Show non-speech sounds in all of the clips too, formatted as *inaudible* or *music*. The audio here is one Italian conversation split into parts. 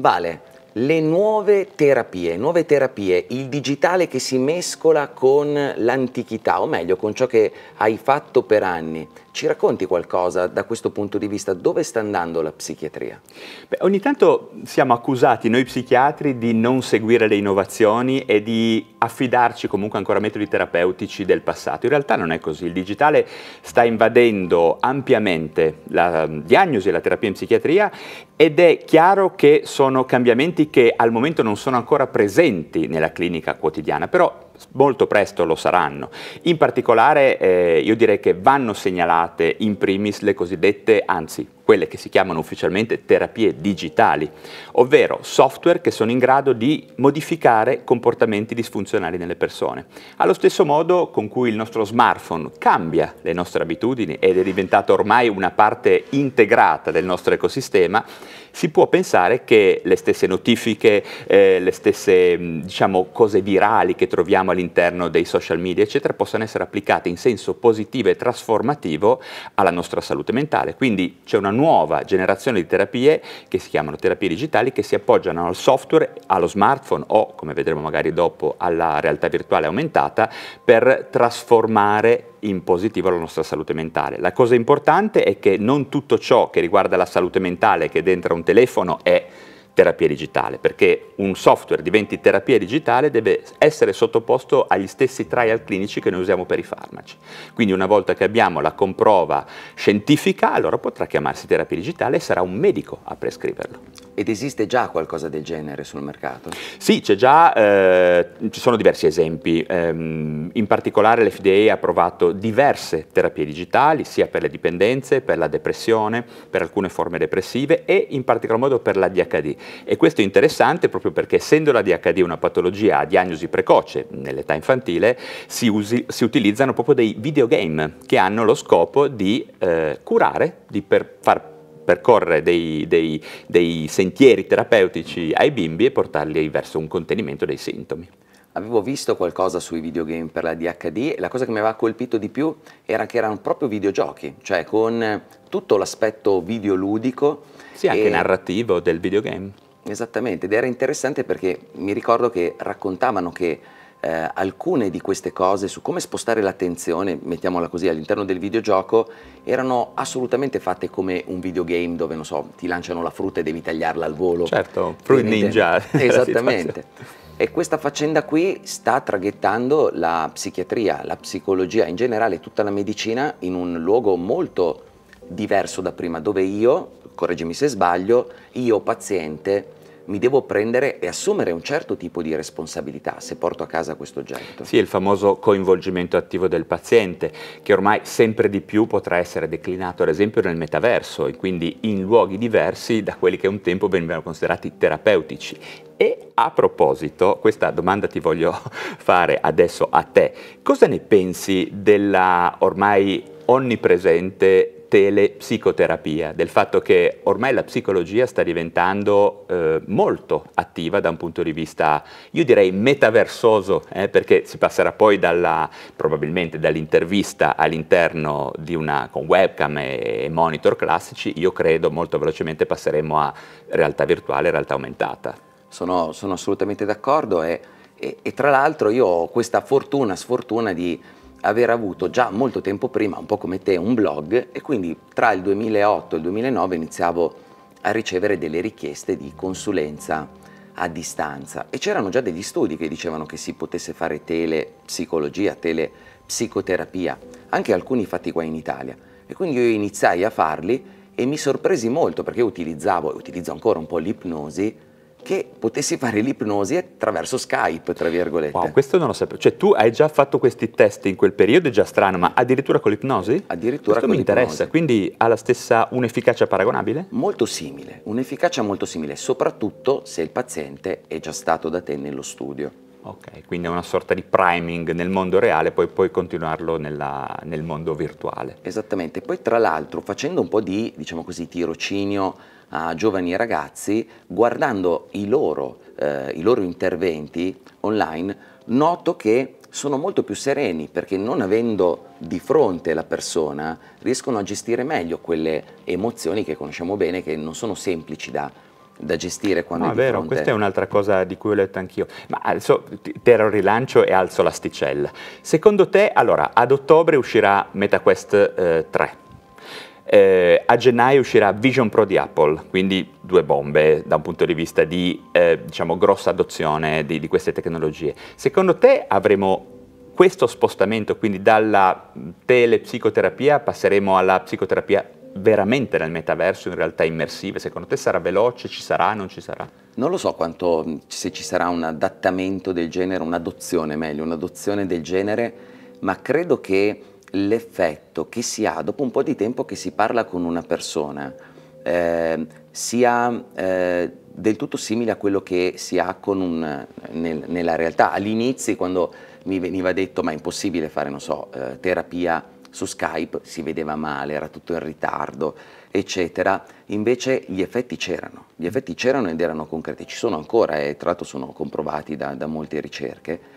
Vale, le nuove terapie, nuove terapie, il digitale che si mescola con l'antichità, o meglio con ciò che hai fatto per anni, ci racconti qualcosa da questo punto di vista? Dove sta andando la psichiatria? Beh, ogni tanto siamo accusati noi psichiatri di non seguire le innovazioni e di affidarci comunque ancora a metodi terapeutici del passato. In realtà non è così. Il digitale sta invadendo ampiamente la ehm, diagnosi e la terapia in psichiatria ed è chiaro che sono cambiamenti che al momento non sono ancora presenti nella clinica quotidiana, però molto presto lo saranno. In particolare eh, io direi che vanno segnalate in primis le cosiddette, anzi quelle che si chiamano ufficialmente terapie digitali, ovvero software che sono in grado di modificare comportamenti disfunzionali nelle persone. Allo stesso modo con cui il nostro smartphone cambia le nostre abitudini ed è diventato ormai una parte integrata del nostro ecosistema, si può pensare che le stesse notifiche, eh, le stesse mm, diciamo, cose virali che troviamo all'interno dei social media, eccetera, possano essere applicate in senso positivo e trasformativo alla nostra salute mentale. Quindi c'è una nuova generazione di terapie che si chiamano terapie digitali che si appoggiano al software, allo smartphone o, come vedremo magari dopo, alla realtà virtuale aumentata per trasformare in positivo la nostra salute mentale. La cosa importante è che non tutto ciò che riguarda la salute mentale che dentro un telefono è terapia digitale, perché un software diventi terapia digitale deve essere sottoposto agli stessi trial clinici che noi usiamo per i farmaci. Quindi una volta che abbiamo la comprova scientifica, allora potrà chiamarsi terapia digitale e sarà un medico a prescriverlo. Ed esiste già qualcosa del genere sul mercato? Sì, c'è già, eh, ci sono diversi esempi. Ehm, in particolare l'FDA ha approvato diverse terapie digitali, sia per le dipendenze, per la depressione, per alcune forme depressive e in particolar modo per l'ADHD e questo è interessante proprio perché essendo la DHD una patologia a diagnosi precoce nell'età infantile, si, usi, si utilizzano proprio dei videogame che hanno lo scopo di eh, curare, di per, far percorrere dei, dei, dei sentieri terapeutici ai bimbi e portarli verso un contenimento dei sintomi avevo visto qualcosa sui videogame per la DHD e la cosa che mi aveva colpito di più era che erano proprio videogiochi, cioè con tutto l'aspetto videoludico sì, anche e... narrativo del videogame. Esattamente, ed era interessante perché mi ricordo che raccontavano che eh, alcune di queste cose su come spostare l'attenzione, mettiamola così, all'interno del videogioco, erano assolutamente fatte come un videogame dove, non so, ti lanciano la frutta e devi tagliarla al volo. Certo, fruit ninja. *laughs* Esattamente. e questa faccenda qui sta traghettando la psichiatria, la psicologia, in generale tutta la medicina in un luogo molto diverso da prima, dove io correggimi se sbaglio, io paziente mi devo prendere e assumere un certo tipo di responsabilità se porto a casa questo oggetto. Sì, il famoso coinvolgimento attivo del paziente, che ormai sempre di più potrà essere declinato ad esempio nel metaverso e quindi in luoghi diversi da quelli che un tempo venivano considerati terapeutici. E a proposito, questa domanda ti voglio *laughs* fare adesso a te. Cosa ne pensi della ormai onnipresente telepsicoterapia, del fatto che ormai la psicologia sta diventando eh, molto attiva da un punto di vista, io direi metaversoso, eh, perché si passerà poi dalla, probabilmente dall'intervista all'interno di una con webcam e, e monitor classici, io credo molto velocemente passeremo a realtà virtuale e realtà aumentata. Sono, sono assolutamente d'accordo e, e, e tra l'altro io ho questa fortuna, sfortuna di aver avuto già molto tempo prima, un po' come te, un blog e quindi tra il 2008 e il 2009 iniziavo a ricevere delle richieste di consulenza a distanza e c'erano già degli studi che dicevano che si potesse fare telepsicologia, telepsicoterapia, anche alcuni fatti qua in Italia e quindi io iniziai a farli e mi sorpresi molto perché utilizzavo e utilizzo ancora un po' l'ipnosi che potessi fare l'ipnosi attraverso Skype, tra virgolette. Wow, questo non lo sapevo. Cioè tu hai già fatto questi test in quel periodo, è già strano, ma addirittura con l'ipnosi? Addirittura questo con l'ipnosi. Questo mi interessa, quindi ha la stessa un'efficacia paragonabile? Molto simile, un'efficacia molto simile, soprattutto se il paziente è già stato da te nello studio. Ok, quindi è una sorta di priming nel mondo reale, poi puoi continuarlo nella, nel mondo virtuale. Esattamente, poi tra l'altro facendo un po' di, diciamo così, tirocinio a giovani ragazzi, guardando i loro, eh, i loro interventi online, noto che sono molto più sereni perché non avendo di fronte la persona riescono a gestire meglio quelle emozioni che conosciamo bene, che non sono semplici da da gestire quando no, è, è vero, fronte. questa è un'altra cosa di cui ho letto anch'io. Ma adesso terrò rilancio e alzo l'asticella. Secondo te, allora, ad ottobre uscirà MetaQuest eh, 3. Eh, a gennaio uscirà Vision Pro di Apple, quindi due bombe da un punto di vista di eh, diciamo, grossa adozione di, di queste tecnologie. Secondo te avremo questo spostamento, quindi dalla telepsicoterapia passeremo alla psicoterapia veramente nel metaverso in realtà immersive? Secondo te sarà veloce? Ci sarà? Non ci sarà? Non lo so quanto, se ci sarà un adattamento del genere, un'adozione meglio, un'adozione del genere, ma credo che l'effetto che si ha dopo un po' di tempo che si parla con una persona eh, sia eh, del tutto simile a quello che si ha un, nel, nella realtà. All'inizio quando mi veniva detto ma è impossibile fare, non so, eh, terapia su Skype si vedeva male, era tutto in ritardo, eccetera. Invece gli effetti c'erano, gli effetti c'erano ed erano concreti, ci sono ancora e eh, tra l'altro sono comprovati da, da molte ricerche.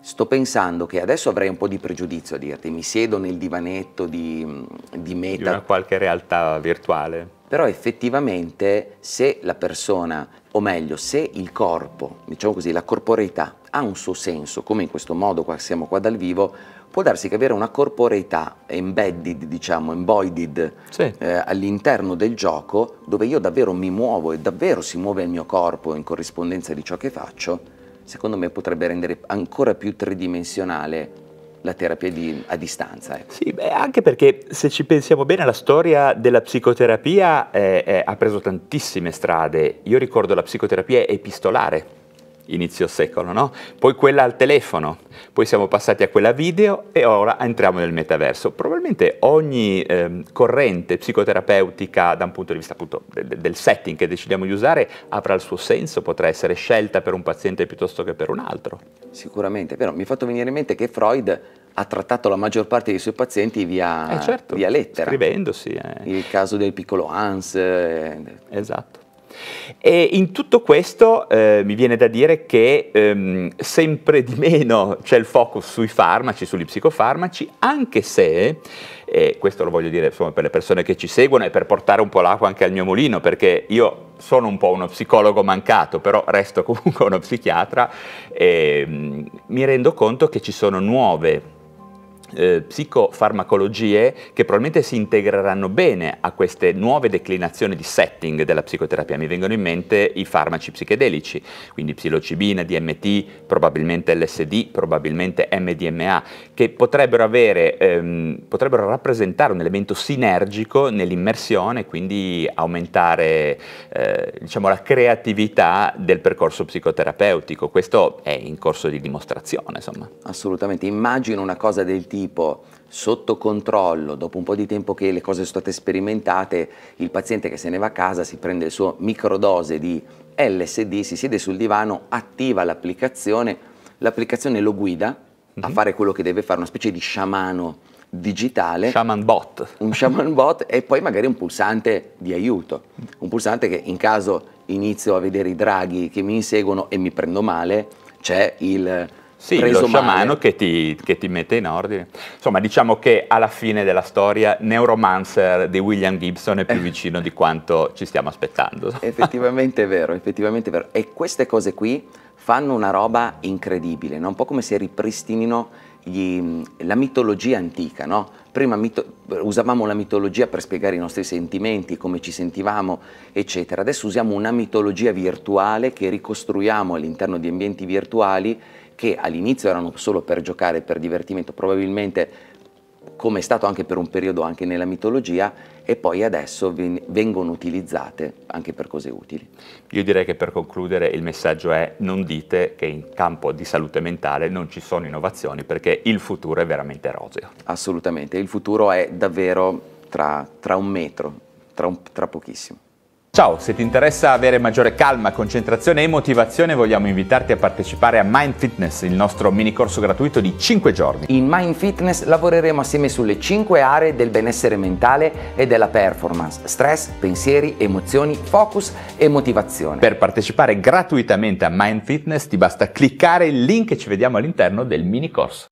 Sto pensando che adesso avrei un po' di pregiudizio a dirti, mi siedo nel divanetto di, mm, di meta. Di una qualche realtà virtuale. Però effettivamente se la persona, o meglio, se il corpo, diciamo così, la corporeità ha un suo senso, come in questo modo qua siamo qua dal vivo, può darsi che avere una corporeità embedded, diciamo, emboided sì. eh, all'interno del gioco, dove io davvero mi muovo e davvero si muove il mio corpo in corrispondenza di ciò che faccio, secondo me potrebbe rendere ancora più tridimensionale la terapia di, a distanza. Ecco. Sì, beh, anche perché se ci pensiamo bene, la storia della psicoterapia eh, eh, ha preso tantissime strade. Io ricordo la psicoterapia epistolare, inizio secolo, no? poi quella al telefono, poi siamo passati a quella video e ora entriamo nel metaverso. Probabilmente ogni eh, corrente psicoterapeutica da un punto di vista appunto del, del, setting che decidiamo di usare avrà il suo senso, potrà essere scelta per un paziente piuttosto che per un altro. Sicuramente, vero. mi è fatto venire in mente che Freud ha trattato la maggior parte dei suoi pazienti via, eh certo, via lettera. Scrivendosi. Eh. Il caso del piccolo Hans. Eh. Esatto. E in tutto questo eh, mi viene da dire che ehm, sempre di meno c'è il focus sui farmaci, sugli psicofarmaci, anche se, e questo lo voglio dire insomma, per le persone che ci seguono e per portare un po' l'acqua anche al mio mulino, perché io sono un po' uno psicologo mancato, però resto *laughs* comunque uno psichiatra, e, ehm, mi rendo conto che ci sono nuove eh, psicofarmacologie che probabilmente si integreranno bene a queste nuove declinazioni di setting della psicoterapia. Mi vengono in mente i farmaci psichedelici, quindi psilocibina, DMT, probabilmente LSD, probabilmente MDMA, che potrebbero, avere, ehm, potrebbero rappresentare un elemento sinergico nell'immersione, quindi aumentare eh, diciamo, la creatività del percorso psicoterapeutico. Questo è in corso di dimostrazione. Insomma. Assolutamente, immagino una cosa del tipo tipo sotto controllo, dopo un po' di tempo che le cose sono state sperimentate, il paziente che se ne va a casa si prende il suo microdose di LSD, si siede sul divano, attiva l'applicazione, l'applicazione lo guida mm -hmm. a mhm. fare quello che deve fare, una specie di sciamano digitale. Shaman bot. Un shaman bot e poi magari un pulsante di aiuto. Un pulsante che in caso inizio a vedere i draghi che mi inseguono e mi prendo male, c'è il sì, lo sciamano che ti, che ti, mette in ordine. Insomma, diciamo che alla fine della storia Neuromancer di William Gibson è più eh. vicino di quanto ci stiamo aspettando. *laughs* Effettivamente è vero, effettivamente è vero. E queste cose qui fanno una roba incredibile, no? un po' come se ripristinino gli, la mitologia antica, no? Prima mito, usavamo la mitologia per spiegare i nostri sentimenti, come ci sentivamo, eccetera. Adesso usiamo una mitologia virtuale che ricostruiamo all'interno di ambienti virtuali che all'inizio erano solo per giocare, per divertimento, probabilmente come è stato anche per un periodo anche nella mitologia e poi adesso vengono utilizzate anche per cose utili. Io direi che per concludere il messaggio è non dite che in campo di salute mentale non ci sono innovazioni perché il futuro è veramente roseo. Assolutamente, il futuro è davvero tra, tra un metro, tra, un, tra pochissimo. Ciao, se ti interessa avere maggiore calma, concentrazione e motivazione, vogliamo invitarti a partecipare a Mind Fitness, il nostro mini corso gratuito di 5 giorni. In Mind Fitness lavoreremo assieme sulle 5 aree del benessere mentale e della performance: stress, pensieri, emozioni, focus e motivazione. Per partecipare gratuitamente a Mind Fitness ti basta cliccare il link e ci vediamo all'interno del mini corso.